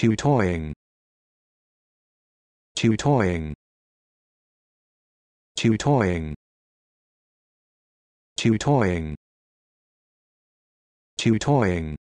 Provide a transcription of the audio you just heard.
tutoring tutoring tutoring tutoring tutoring